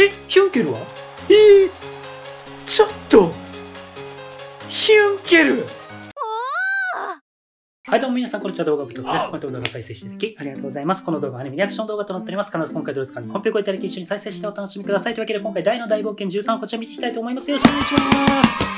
えヒュンケルはえー、ちょっとヒュンケルはいどうも皆さん、こんにちは。動画部突です。この動画を再生していただきありがとうございます。この動画はね、リアクション動画となっております。必ず今回どうですかね、本編をいただき一緒に再生してお楽しみください。というわけで今回大の大冒険13をこちら見ていきたいと思います。よろしくお願いしま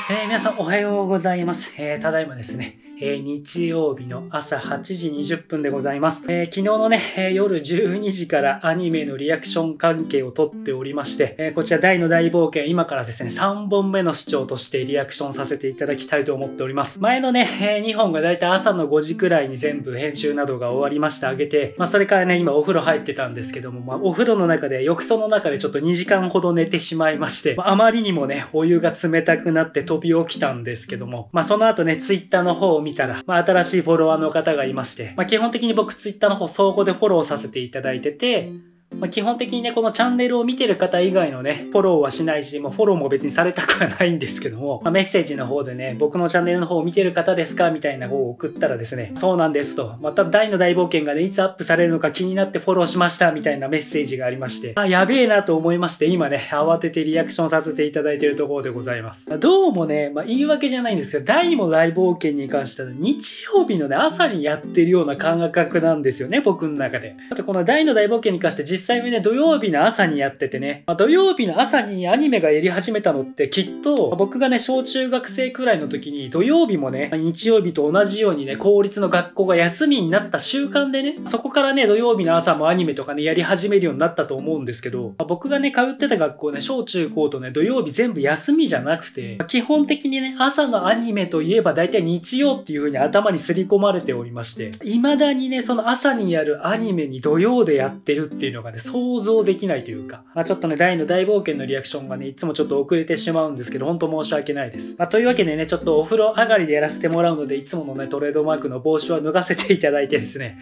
す。えー、皆さんおはようございます。えー、ただいまですね。えー、日曜日の朝8時20分でございます。えー、昨日のね、夜12時からアニメのリアクション関係をとっておりまして、えー、こちら大の大冒険、今からですね、3本目の視聴としてリアクションさせていただきたいと思っております。前のね、え2本がだいたい朝の5時くらいに全部編集などが終わりましてあげて、まあ、それからね、今お風呂入ってたんですけども、まあ、お風呂の中で、浴槽の中でちょっと2時間ほど寝てしまいまして、まあ、あまりにもね、お湯が冷たくなって飛び起きたんですけども、まあ、その後ね、ツイッターの方を見見たら、まあ、新しいフォロワーの方がいまして、まあ、基本的に僕ツイッターの方相互でフォローさせていただいてて、まあ、基本的にね、このチャンネルを見てる方以外のね、フォローはしないし、もうフォローも別にされたくはないんですけども、まあ、メッセージの方でね、僕のチャンネルの方を見てる方ですかみたいな方を送ったらですね、そうなんですと、また大の大冒険がね、いつアップされるのか気になってフォローしましたみたいなメッセージがありまして、あ、やべえなと思いまして、今ね、慌ててリアクションさせていただいてるところでございます。どうもね、まあ、言い訳じゃないんですけど、大も大冒険に関しては日曜日のね、朝にやってるような感覚なんですよね、僕の中で。あとこの大の大冒険に関して実実際にね、土曜日の朝にやっててね、まあ、土曜日の朝にアニメがやり始めたのってきっと、僕がね、小中学生くらいの時に土曜日もね、日曜日と同じようにね、公立の学校が休みになった習慣でね、そこからね、土曜日の朝もアニメとかね、やり始めるようになったと思うんですけど、まあ、僕がね、通ってた学校ね、小中高とね、土曜日全部休みじゃなくて、まあ、基本的にね、朝のアニメといえば大体日曜っていう風に頭にすり込まれておりまして、未だにね、その朝にやるアニメに土曜でやってるっていうのがね、想像できないというか、まあ、ちょっとね、大の大冒険のリアクションがね、いつもちょっと遅れてしまうんですけど、ほんと申し訳ないです。まあ、というわけでね、ちょっとお風呂上がりでやらせてもらうので、いつものね、トレードマークの帽子は脱がせていただいてですね、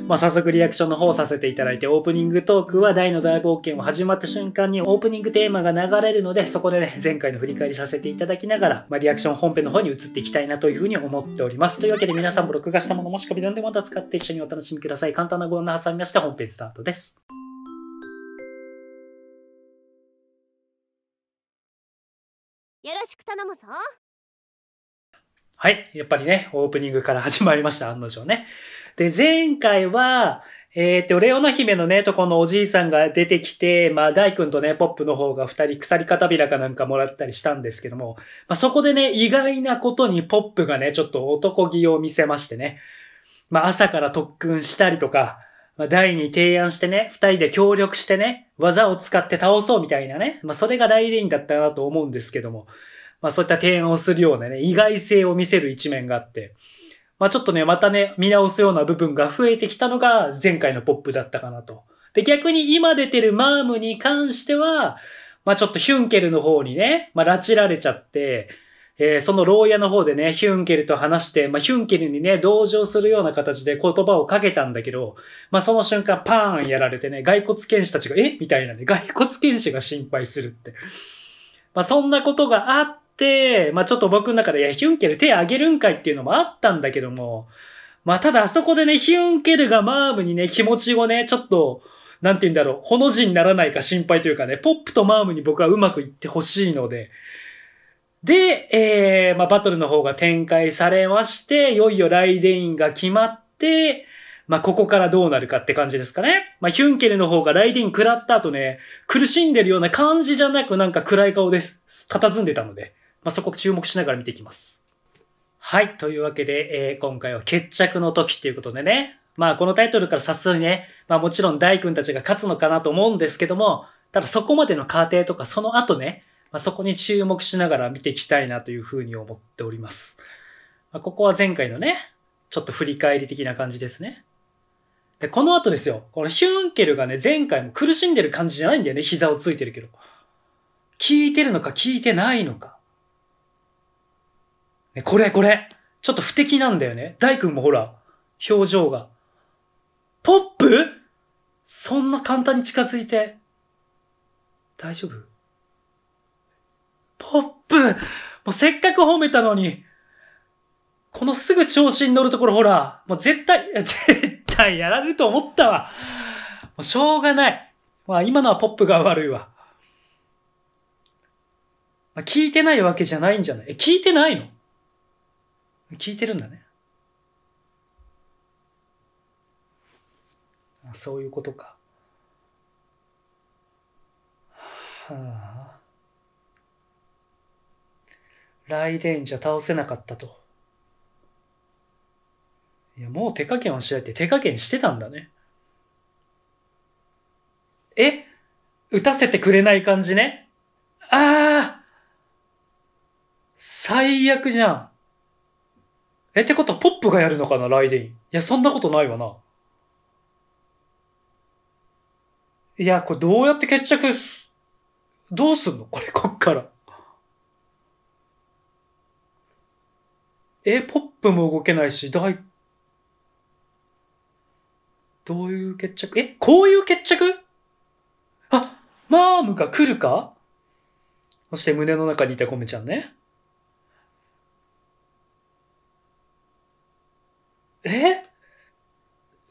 まあ、早速リアクションの方させていただいて、オープニングトークは大の大冒険を始まった瞬間にオープニングテーマが流れるので、そこでね、前回の振り返りさせていただきながら、まあ、リアクション本編の方に移っていきたいなというふうに思っております。というわけで皆さんも録画したものもしくはビデオでまた使って一緒にお楽しみください。簡単なご案内挟みまして本編スタートです。よろしく頼むぞ。はい。やっぱりね、オープニングから始まりました、案の定ね。で、前回は、えっ、と、レオナ姫のね、とこのおじいさんが出てきて、まあ、大君とね、ポップの方が二人鎖片びらかなんかもらったりしたんですけども、まあ、そこでね、意外なことにポップがね、ちょっと男気を見せましてね、まあ、朝から特訓したりとか、まあ、大に提案してね、二人で協力してね、技を使って倒そうみたいなね、まあ、それがライデインだったなと思うんですけども、まあ、そういった提案をするようなね、意外性を見せる一面があって、まあ、ちょっとね、またね、見直すような部分が増えてきたのが前回のポップだったかなと。で、逆に今出てるマームに関しては、まあ、ちょっとヒュンケルの方にね、まあ、拉致られちゃって、えー、その牢屋の方でね、ヒュンケルと話して、まあ、ヒュンケルにね、同情するような形で言葉をかけたんだけど、まあ、その瞬間パーンやられてね、骸骨剣士たちが、えみたいなね、骸骨剣士が心配するって。まあ、そんなことがあって、まあ、ちょっと僕の中で、いや、ヒュンケル手あげるんかいっていうのもあったんだけども、まあ、ただあそこでね、ヒュンケルがマームにね、気持ちをね、ちょっと、なんて言うんだろう、ほの字にならないか心配というかね、ポップとマームに僕はうまくいってほしいので、で、えー、まあ、バトルの方が展開されまして、いよいよライデインが決まって、まあ、ここからどうなるかって感じですかね。まあ、ヒュンケルの方がライデイン食らった後ね、苦しんでるような感じじゃなくなんか暗い顔です。佇んでたので、まあ、そこ注目しながら見ていきます。はい。というわけで、えー、今回は決着の時っていうことでね。まあ、このタイトルから早速ね、まあ、もちろん大君たちが勝つのかなと思うんですけども、ただそこまでの過程とか、その後ね、まあ、そこに注目しながら見ていきたいなというふうに思っております。まあ、ここは前回のね、ちょっと振り返り的な感じですね。で、この後ですよ。このヒュンケルがね、前回も苦しんでる感じじゃないんだよね。膝をついてるけど。聞いてるのか聞いてないのか。ね、これこれ。ちょっと不敵なんだよね。大君もほら、表情が。ポップそんな簡単に近づいて。大丈夫ポップもうせっかく褒めたのに、このすぐ調子に乗るところほら、もう絶対、絶対やられると思ったわ。もうしょうがない。まあ今のはポップが悪いわ。まあ、聞いてないわけじゃないんじゃないえ、聞いてないの聞いてるんだね。あそういうことか。はあデンじゃ倒せなかったと。いや、もう手加減はしないって手加減してたんだね。え打たせてくれない感じね。ああ最悪じゃん。え、ってことはポップがやるのかな、ライデン。いや、そんなことないわな。いや、これどうやって決着す、どうすんのこれ、こっから。え、ポップも動けないし、大、どういう決着え、こういう決着あ、マームが来るかそして胸の中にいたコメちゃんね。え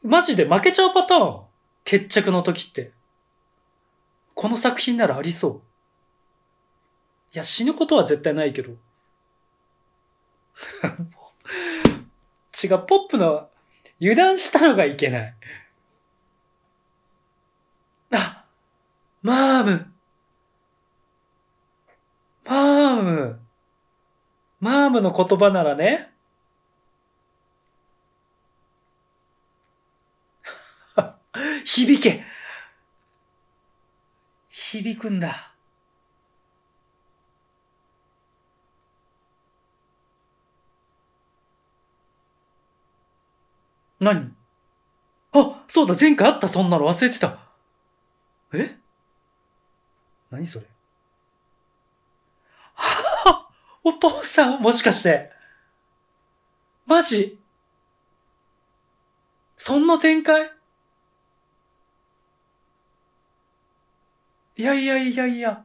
マジで負けちゃうパターン決着の時って。この作品ならありそう。いや、死ぬことは絶対ないけど。違う、ポップの、油断したのがいけない。あ、マーム。マーム。マームの言葉ならね。響け。響くんだ。何あ、そうだ、前回あった、そんなの忘れてた。え何それは お父さんもしかして。マジそんな展開いやいやいやいや。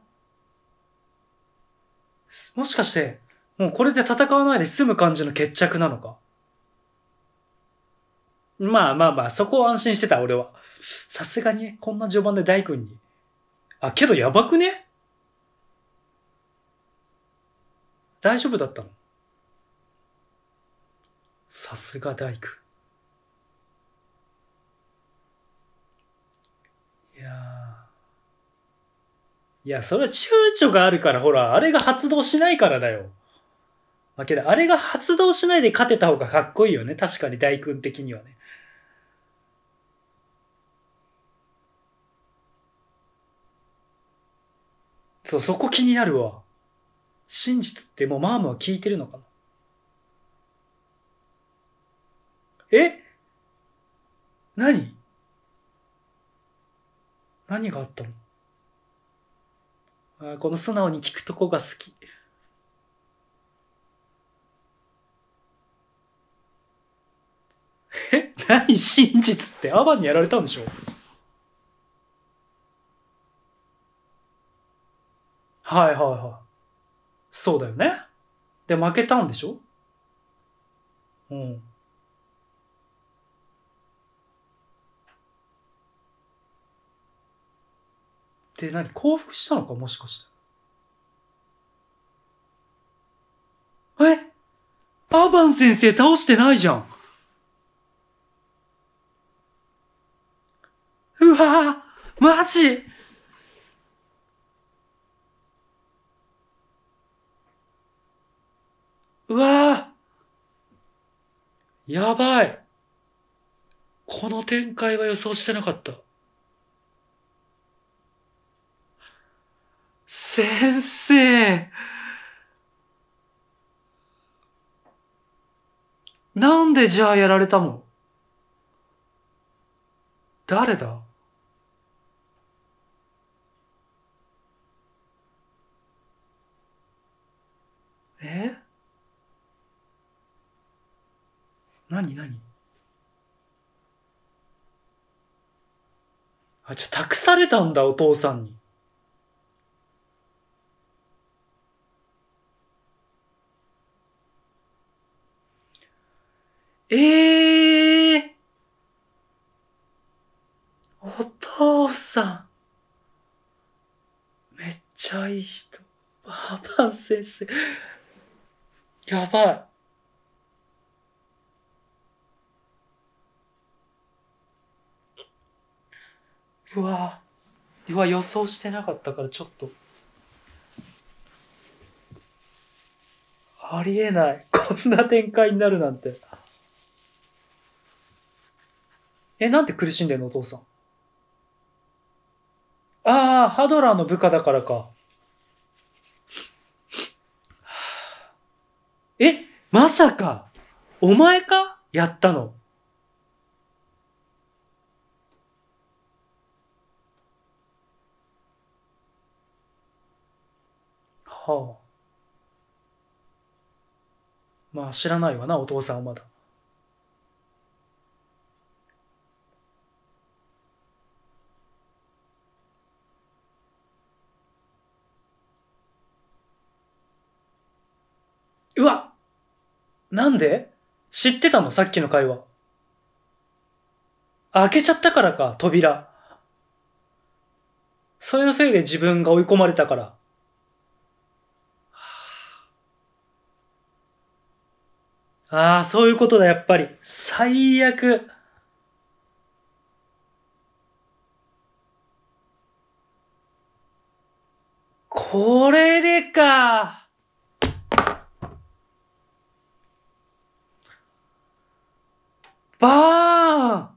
もしかして、もうこれで戦わないで済む感じの決着なのかまあまあまあ、そこは安心してた、俺は。さすがにこんな序盤で大君に。あ、けどやばくね大丈夫だったのさすが大工。いやいや、それは躊躇があるから、ほら、あれが発動しないからだよ。まあ、けど、あれが発動しないで勝てた方がかっこいいよね。確かに大君的にはね。そう、そこ気になるわ。真実ってもうマームは聞いてるのかなえ何何があったのあこの素直に聞くとこが好き。え 何真実ってアバンにやられたんでしょはいはいはい。そうだよね。で、負けたんでしょうん。で、何降伏したのかもしかして。えアバン先生倒してないじゃんうわぁマジうわやばいこの展開は予想してなかった。先生なんでじゃあやられたの誰だえ何何あ、じゃあ託されたんだ、お父さんに。ええー、お父さん。めっちゃいい人。パパ先生。やばい。うわうわ予想してなかったからちょっとありえないこんな展開になるなんてえなんて苦しんでんのお父さんああハドラーの部下だからかえまさかお前かやったのはあ。まあ知らないわな、お父さんはまだ。うわなんで知ってたのさっきの会話。開けちゃったからか、扉。それのせいで自分が追い込まれたから。ああ、そういうことだ、やっぱり。最悪。これでか。バーン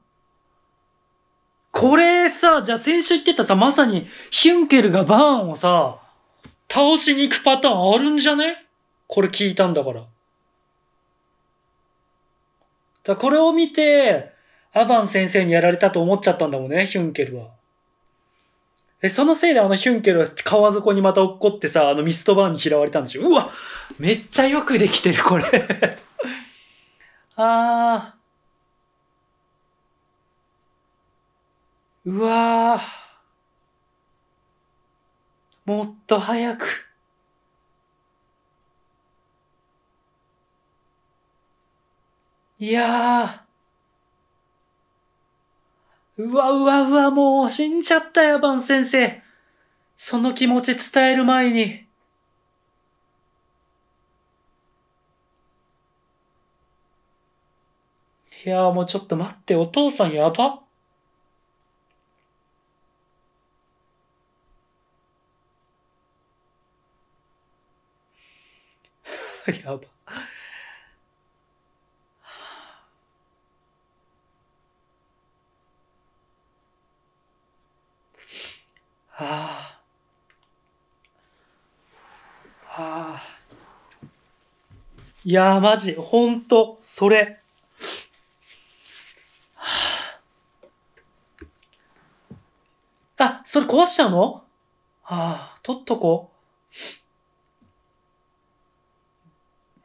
これさ、じゃあ先週言ってたさ、まさにヒュンケルがバーンをさ、倒しに行くパターンあるんじゃねこれ聞いたんだから。だこれを見て、アバン先生にやられたと思っちゃったんだもんね、ヒュンケルは。え、そのせいであのヒュンケルは川底にまた落っこってさ、あのミストバーンに嫌われたんでしょ。うわめっちゃよくできてる、これ あー。うわー。もっと早く。いやー。うわうわうわ、もう死んじゃったよ、バン先生。その気持ち伝える前に。いやーもうちょっと待って、お父さんやば やば。いやー、マジ、ほんと、それ。はあ、あ、それ壊しちゃうのああ、取っとこう。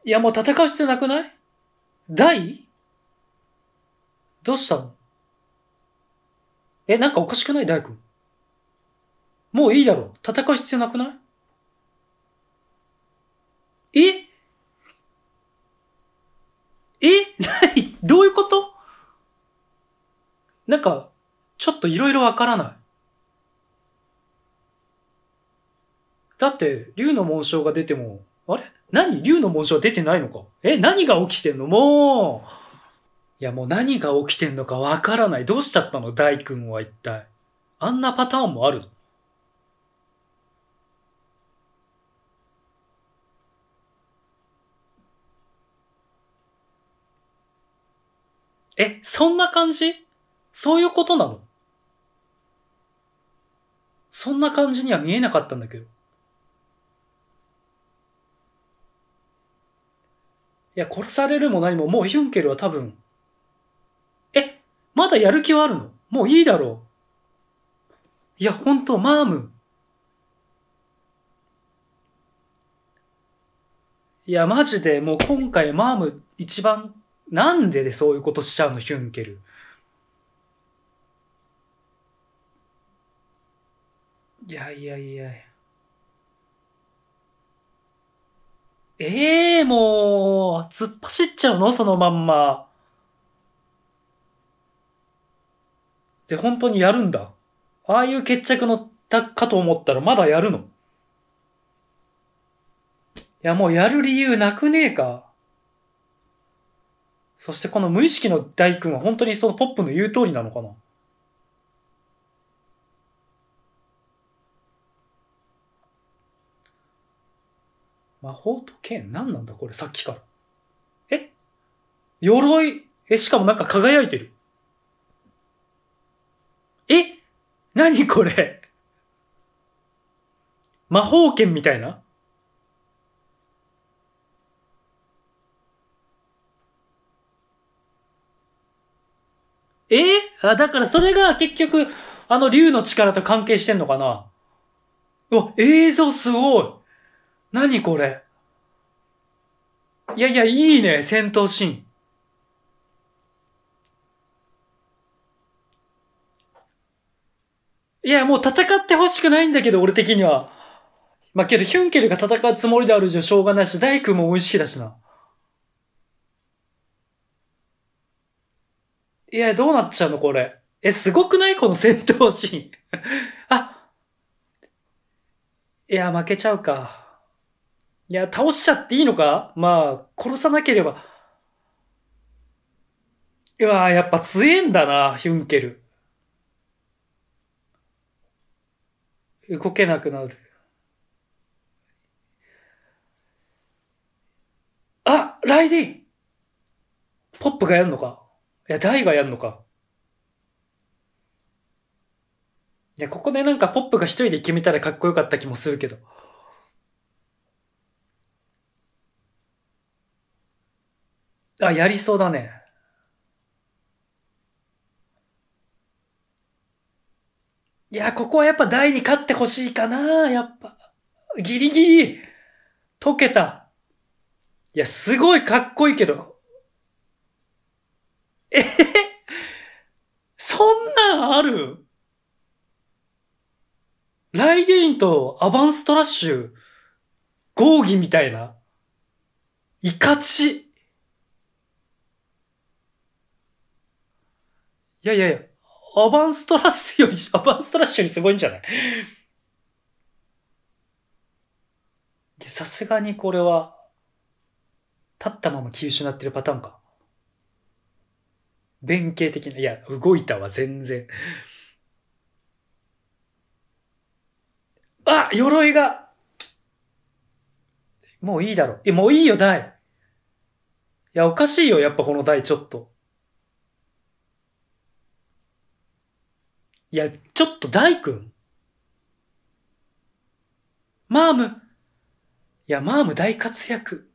いや、もう戦う必要なくない大どうしたのえ、なんかおかしくない大君。もういいだろう。戦う必要なくないええ何どういうことなんか、ちょっといろいろわからない。だって、竜の紋章が出ても、あれ何竜の紋章出てないのかえ何が起きてんのもういやもう何が起きてんのかわからない。どうしちゃったの大君は一体。あんなパターンもあるのえ、そんな感じそういうことなのそんな感じには見えなかったんだけど。いや、殺されるも何も、もうヒュンケルは多分、え、まだやる気はあるのもういいだろう。いや、ほんと、マーム。いや、マジで、もう今回マーム一番なんででそういうことしちゃうの、ヒュンケル。いやいやいや。ええー、もう、突っ走っちゃうのそのまんま。で、本当にやるんだ。ああいう決着のたかと思ったらまだやるの。いや、もうやる理由なくねえか。そしてこの無意識の大君は本当にそのポップの言う通りなのかな魔法と剣何なんだこれさっきから。え鎧え、しかもなんか輝いてる。え何これ魔法剣みたいなえー、あだからそれが結局、あの竜の力と関係してんのかなうわ、映像すごい何これいやいや、いいね、戦闘シーン。いや、もう戦ってほしくないんだけど、俺的には。まあ、けど、ヒュンケルが戦うつもりであるじゃしょうがないし、大工も無意識だしな。いや、どうなっちゃうのこれ。え、すごくないこの戦闘シーン。あいや、負けちゃうか。いや、倒しちゃっていいのかまあ、殺さなければ。いや、やっぱ強えんだな、ヒュンケル。動けなくなる。あライディポップがやるのかいや、大がやるのか。いや、ここでなんかポップが一人で決めたらかっこよかった気もするけど。あ、やりそうだね。いや、ここはやっぱ大に勝ってほしいかな、やっぱ。ギリギリ、解けた。いや、すごいかっこいいけど、えそんなんあるライゲインとアバンストラッシュ、合議みたいな。いかち。いやいやいや、アバンストラッシュより、アバンストラッシュよりすごいんじゃないさすがにこれは、立ったまま気失ってるパターンか。弁慶的な、いや、動いたわ、全然。あ鎧がもういいだろ。え、もういいよ、大。いや、おかしいよ、やっぱこの大、ちょっと。いや、ちょっと大君。マーム。いや、マーム大活躍。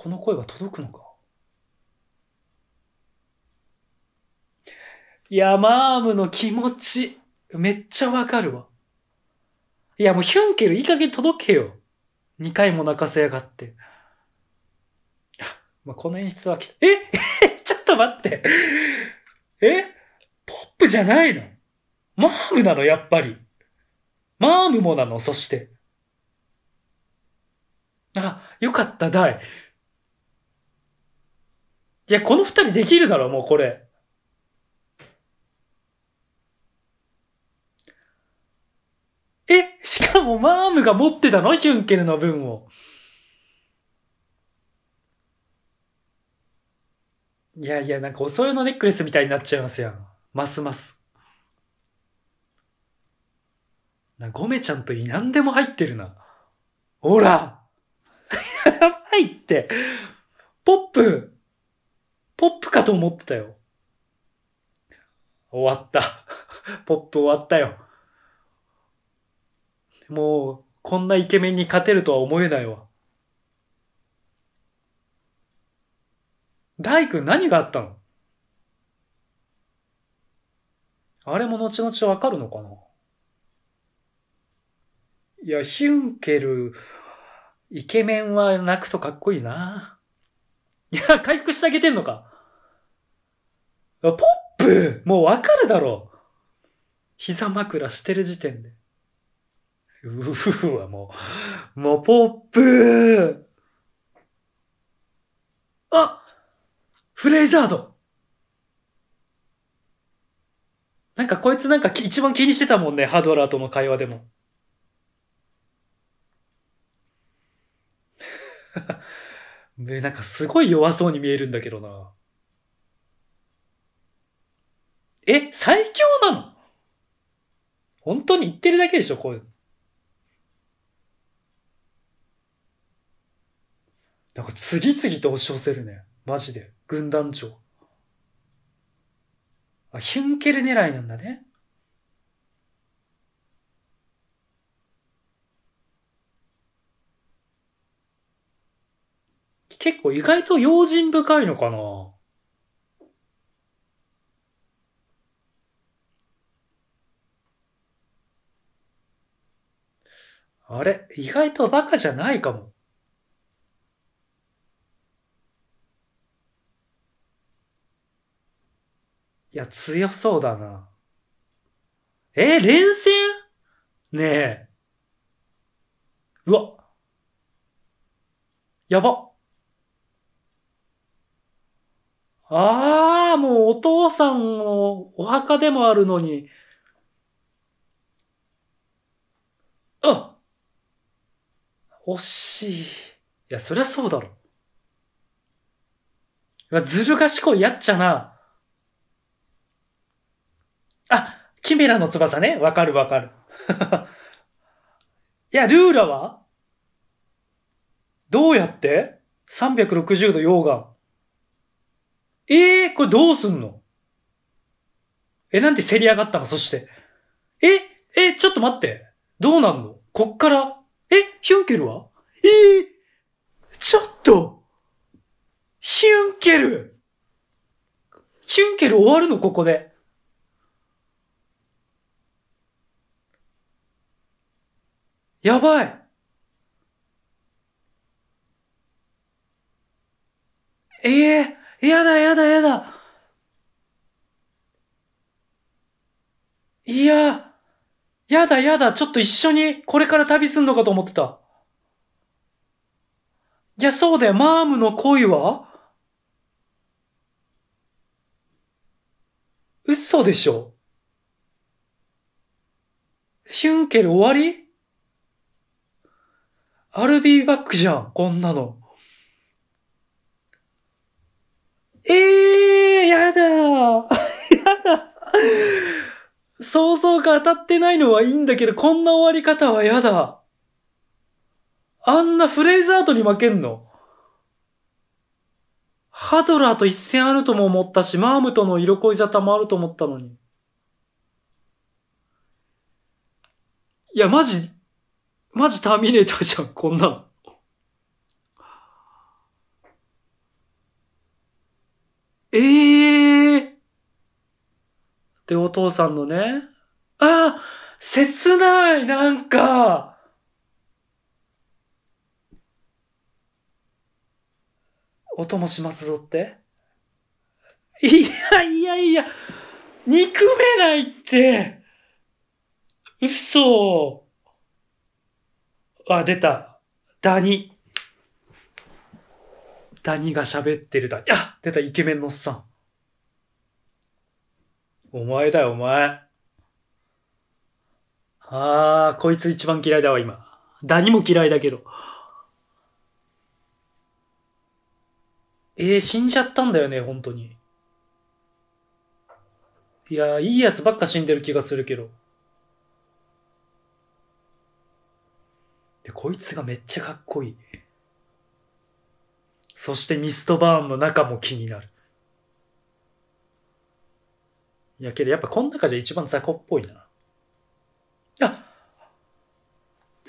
この声は届くのかいや、マームの気持ち、めっちゃわかるわ。いや、もうヒュンケルいい加減届けよ。2回も泣かせやがって。まあ、この演出はき、え ちょっと待ってえポップじゃないのマームなのやっぱり。マームもなのそして。あ、よかった、大。いや、この二人できるだろ、もうこれ。え、しかもマームが持ってたのヒュンケルの分を。いやいや、なんかお揃いのネックレスみたいになっちゃいますやん。ますます。な、ゴメちゃんとい何でも入ってるな。ほら やばいって。ポップポップかと思ってたよ。終わった。ポップ終わったよ。もう、こんなイケメンに勝てるとは思えないわ。大君何があったのあれも後々わかるのかないや、ヒュンケル、イケメンは泣くとかっこいいな。いや、回復してあげてんのかポップもうわかるだろう膝枕してる時点で。うふふはもう、もうポップあフレイザードなんかこいつなんか一番気にしてたもんね、ハドラーとの会話でも。なんかすごい弱そうに見えるんだけどな。え、最強なの本当に言ってるだけでしょ、こういうの。なんか次々と押し寄せるね。マジで。軍団長。あ、ヒュンケル狙いなんだね。結構意外と用心深いのかなあれ意外とバカじゃないかも。いや、強そうだな。え、連戦ねえ。うわ。やば。ああ、もうお父さんのお墓でもあるのに、惜しい。いや、そりゃそうだろ。ずる賢いやっちゃな。あ、キメラの翼ね。わかるわかる。いや、ルーラはどうやって ?360 度溶岩。ええー、これどうすんのえ、なんて競り上がったのそして。え、え、ちょっと待って。どうなんのこっからえヒュンケルはええー、ちょっとヒュンケルヒュンケル終わるのここで。やばいええー、やだやだやだいややだやだ、ちょっと一緒にこれから旅すんのかと思ってた。いや、そうだよ。マームの恋は嘘でしょヒュンケル終わりアルビーバックじゃん、こんなの。ええー、やだ やだ想像が当たってないのはいいんだけど、こんな終わり方は嫌だ。あんなフレーズアートに負けんのハドラーと一戦あるとも思ったし、マームとの色恋沙汰もあると思ったのに。いや、マジ、マジターミネーターじゃん、こんなの。ええーで、お父さんのね、あ切ないなんか音もしますぞっていやいやいや、憎めないって嘘あ、出た。ダニ。ダニが喋ってるだ。あ出た、イケメンのおっさん。お前だよ、お前。あー、こいつ一番嫌いだわ、今。ダニも嫌いだけど。えー、死んじゃったんだよね、本当に。いやいいやつばっか死んでる気がするけど。で、こいつがめっちゃかっこいい。そしてミストバーンの中も気になる。いやけどやっぱこの中じゃ一番雑魚っぽいな。あ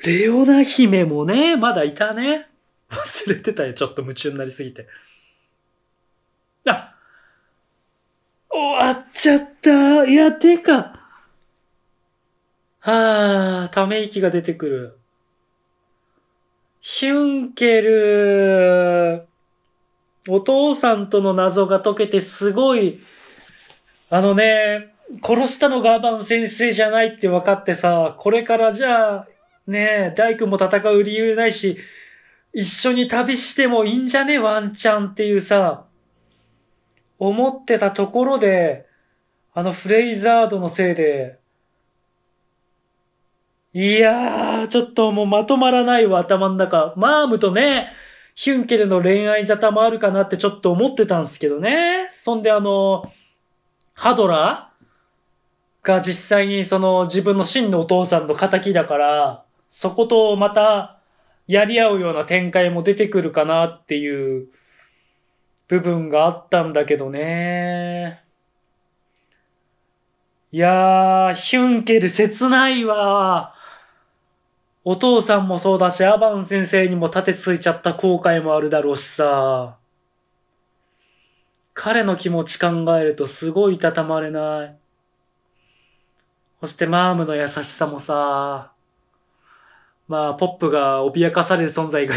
レオナ姫もね、まだいたね。忘れてたよ、ちょっと夢中になりすぎて。あ終わっちゃったいや、てか。はあ、ため息が出てくる。ヒュンケル。お父さんとの謎が解けてすごいあのね、殺したのがアバン先生じゃないって分かってさ、これからじゃあ、ね大工も戦う理由ないし、一緒に旅してもいいんじゃねワンチャンっていうさ、思ってたところで、あのフレイザードのせいで、いやー、ちょっともうまとまらないわ、頭の中。マームとね、ヒュンケルの恋愛沙汰もあるかなってちょっと思ってたんですけどね。そんであの、ハドラーが実際にその自分の真のお父さんの仇だから、そことまたやり合うような展開も出てくるかなっていう部分があったんだけどね。いやー、ヒュンケル切ないわお父さんもそうだし、アバン先生にも立てついちゃった後悔もあるだろうしさ。彼の気持ち考えるとすごいいたたまれない。そしてマームの優しさもさ、まあ、ポップが脅かされる存在が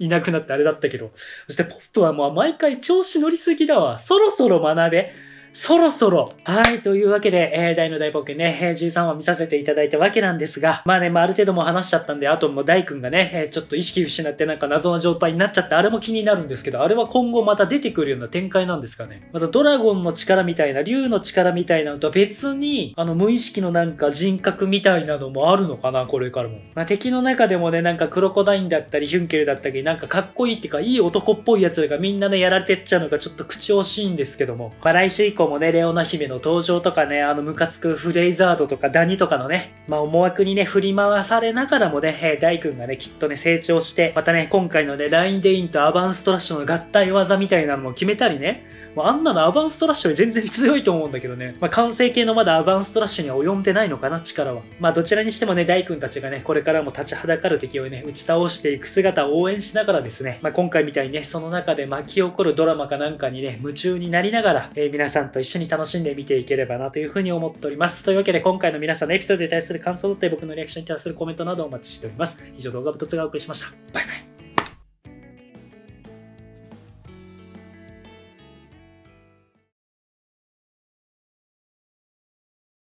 いな くなってあれだったけど。そしてポップはもう毎回調子乗りすぎだわ。そろそろ学べ。そろそろ、はい、というわけで、えー、大の大冒険ね、えー、13話見させていただいたわけなんですが、まあね、まあある程度も話しちゃったんで、あともう大君がね、えー、ちょっと意識失ってなんか謎な状態になっちゃって、あれも気になるんですけど、あれは今後また出てくるような展開なんですかね。またドラゴンの力みたいな、竜の力みたいなのと別に、あの、無意識のなんか人格みたいなのもあるのかな、これからも。まあ敵の中でもね、なんかクロコダインだったり、ヒュンケルだったり、なんかかっこいいっていうか、いい男っぽい奴らがみんなね、やられてっちゃうのがちょっと口惜しいんですけども、まあ来週以降、もね、レオナ姫の登場とかね、あのムカつくフレイザードとかダニとかのね、まあ思惑にね、振り回されながらもね、えー、大君がね、きっとね、成長して、またね、今回のね、ラインデインとアバンストラッシュの合体技みたいなのも決めたりね、まあ、あんなのアバンストラッシュより全然強いと思うんだけどね。まあ、完成形のまだアバンストラッシュには及んでないのかな、力は。まあ、どちらにしてもね、大君たちがね、これからも立ちはだかる敵をね、打ち倒していく姿を応援しながらですね、まあ、今回みたいにね、その中で巻き起こるドラマかなんかにね、夢中になりながら、えー、皆さんと一緒に楽しんで見ていければなというふうに思っております。というわけで、今回の皆さんのエピソードに対する感想だったり、僕のリアクションに対するコメントなどお待ちしております。以上、動画部とつがお送りしました。バイバイ。